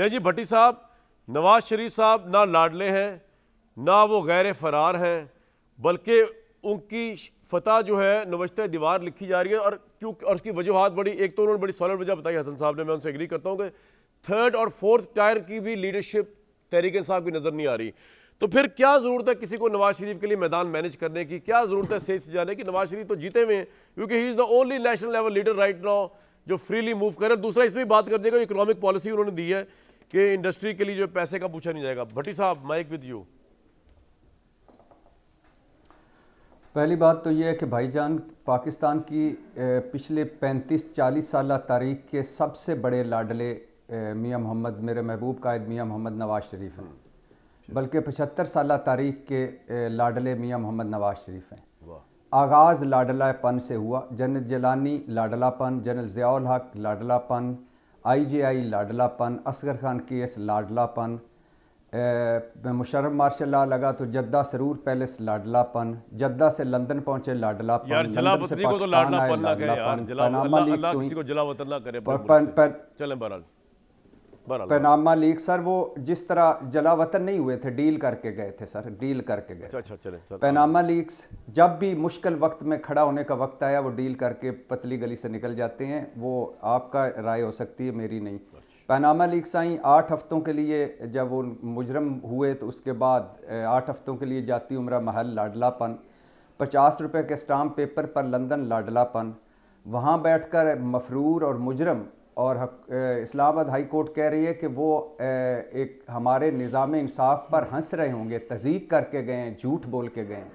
ले जी भट्टी साहब नवाज शरीफ साहब ना लाडले हैं ना वो गैर फरार हैं बल्कि उनकी फतह जो है नवशत दीवार लिखी जा रही है और क्योंकि और उसकी वजूहत बड़ी एक तो उन्होंने बड़ी सॉलिड वजह बताई हसन साहब ने मैं उनसे एग्री करता हूँ कि थर्ड और फोर्थ टायर की भी लीडरशिप तहरीक साहब की नज़र नहीं आ रही तो फिर क्या ज़रूरत है किसी को नवाज शरीफ के लिए मैदान मैनेज करने की क्या ज़रूरत है सेज से जाने की नवाज शरीफ तो जीते हुए क्योंकि he is the only national level leader right now जो फ्रीली मूव करें दूसरा इसमें बात कर देगा इकोनॉमिक पॉलिसी उन्होंने दी है कि इंडस्ट्री के लिए जो पैसे का पूछा नहीं जाएगा भट्टी साहब माइक विद यू पहली बात तो ये है कि भाईजान पाकिस्तान की पिछले 35-40 साल तारीख के सबसे बड़े लाडले मियां मोहम्मद मेरे महबूब कायद मियाँ मोहम्मद नवाज शरीफ हैं हम्म। बल्कि पचहत्तर साल तारीख के लाडले मियाँ मोहम्मद नवाज शरीफ हैं आगाज़ लाडलापन से हुआ जनरल जलानी लाडलापन जनरल ज़ियाल हक लाडलापन आईजीआई लाडलापन असगर खान केस लाडलापन मुशरफ मार्शल ला लगा तो जद्दा सरूर पैलेस लाडलापन जद्दा से लंदन पहुंचे लाडलापन यार जलावतनी को तो लाडलापन यार जलावतन अल्लाह किसी को जलावतन करे पर, पर चलें बहरहाल पैनामा लीग सर वो जिस तरह जला वतन नहीं हुए थे डील करके गए थे सर डील करके गए अच्छा, अच्छा चले सर पैनामा लीग्स जब भी मुश्किल वक्त में खड़ा होने का वक्त आया वो डील करके पतली गली से निकल जाते हैं वो आपका राय हो सकती है मेरी नहीं पैनामा लीग्स आई आठ हफ्तों के लिए जब वो मुजरम हुए तो उसके बाद आठ हफ्तों के लिए जाती उम्र महल लाडलापन पचास रुपये के स्टाम्प पेपर पर लंदन लाडलापन वहाँ बैठकर मफरूर और मुजरम और इस्लामाबाद हाई कोर्ट कह रही है कि वो एक हमारे निज़ाम इंसाफ पर हंस रहे होंगे तजीक करके गए हैं झूठ बोल के गए हैं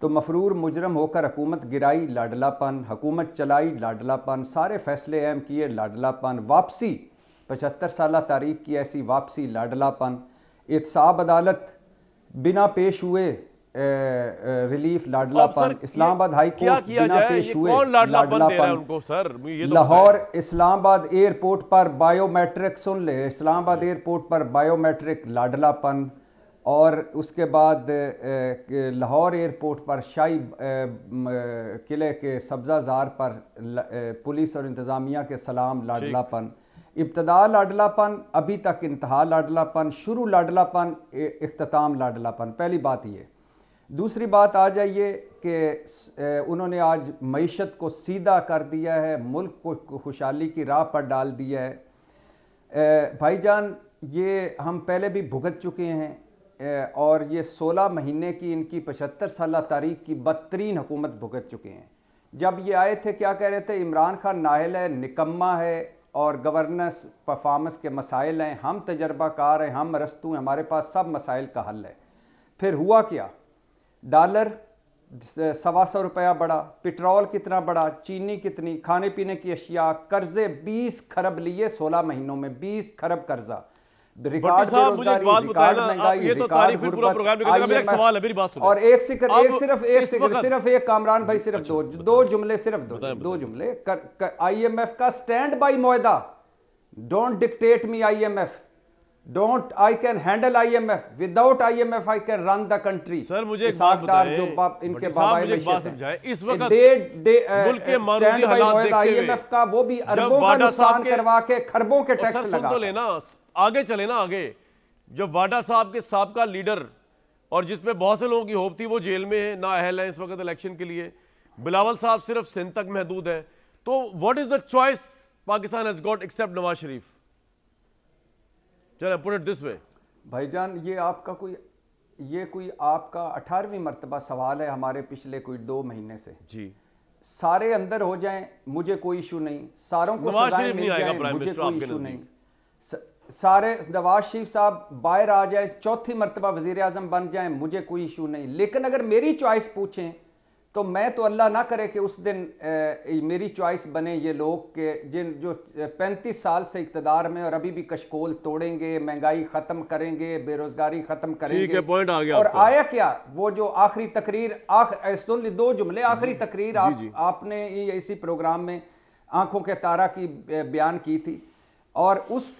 तो मफरूर मुजरम होकर हकूमत गिराई लाडलापन हकूमत चलाई लाडलापन सारे फैसले अहम किए लाडलापन वापसी पचहत्तर साल तारीख की ऐसी वापसी लाडलापन एहतसाब अदालत बिना पेश हुए रिलीफ लाडलापन इस्लामाबाद हाई क्या किया जाए ये कौन लाडलापन लाडला उनको सर तो लाहौर इस्लामाबाद एयरपोर्ट पर बायोमेट्रिक सुन ले इस्लामाबाद एयरपोर्ट पर बायोमेट्रिक लाडलापन और उसके बाद लाहौर एयरपोर्ट पर शाही किले के सब्जा जार पर पुलिस और इंतज़ामिया के सलाम लाडलापन इब्तदा लाडलापन अभी तक इंतहा लाडलापन शुरू लाडलापन अख्ताम लाडलापन पहली बात ये दूसरी बात आ जाइए कि उन्होंने आज मीशत को सीधा कर दिया है मुल्क को खुशहाली की राह पर डाल दिया है भाईजान ये हम पहले भी भुगत चुके हैं और ये 16 महीने की इनकी 75 साल तारीख की बदतरीन हुकूमत भुगत चुके हैं जब ये आए थे क्या कह रहे थे इमरान खान नाहल है निकम्मा है और गवर्नेंस परफॉर्मेंस के मसाइल हैं हम तजर्बाकार हैं हम रस्तू हैं हमारे पास सब मसाइल का हल है फिर हुआ क्या डॉलर सवा सौ रुपया बढ़ा पेट्रोल कितना बढ़ा चीनी कितनी खाने पीने की अशिया कर्जे 20 खरब लिए 16 महीनों में 20 खरब कर्जा तो और एक सिर्फ एक सिर्फ एक कामरान भाई सिर्फ अच्छा, दो दो जुमले सिर्फ दो दो जुमले आई एम एफ का स्टैंड बाई मुहिदा don't dictate me I M F don't I can handle IMF without IMF I can run the country sir मुझे जो इनके बाबा इस वक्त आईएमएफ का वो भी अरबों का नुकसान करवा के खरबों के टैक्स तो लगा तो लेना आगे चले ना आगे जब वाडा साहब के सबका लीडर और जिसमें बहुत से लोगों की होप थी वो जेल में है ना अहल है इस वक्त इलेक्शन के लिए बिलावल साहब सिर्फ सिंध तक महदूद है तो what is the choice Pakistan has got except Nawaz Sharif चल पुट इट दिस वे भाईजान ये आपका कोई ये कोई आपका अठारहवीं मरतबा सवाल है हमारे पिछले कोई दो महीने से जी सारे अंदर हो जाएं मुझे कोई इशू नहीं सारों को सजाएं मिल जाएं मुझे कोई इशू नहीं सारे नवाज शरीफ साहब बाहर आ जाए चौथी मरतबा वजीर आजम बन जाए मुझे कोई इशू नहीं लेकिन अगर मेरी चॉइस पूछें तो मैं तो अल्लाह ना करे कि उस दिन ए, मेरी चॉइस बने ये लोग के जिन जो 35 साल से इकतदार में और अभी भी कशकोल तोड़ेंगे महंगाई ख़त्म करेंगे बेरोज़गारी ख़त्म करेंगे पॉइंट आ गया और आया क्या वो जो आखिरी तकरीर आख, सुन ली दो जुमले आखिरी हम्म। तकरीर आप, आपने इसी प्रोग्राम में आंखों के तारा की बयान की थी और उस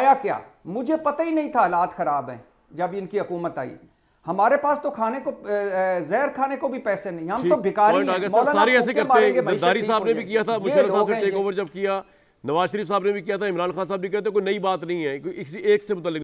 आया क्या मुझे पता ही नहीं था हालात ख़राब हैं जब इनकी हुकूमत आई हमारे पास तो खाने को जहर खाने को भी पैसे नहीं हम तो भिकारी सारे ऐसे करते हैं साहब ने भी किया था साहब ने टेक ओवर जब किया नवाज शरीफ साहब ने भी किया था इमरान खान साहब भी कहते कोई नई बात नहीं है एक से मुतल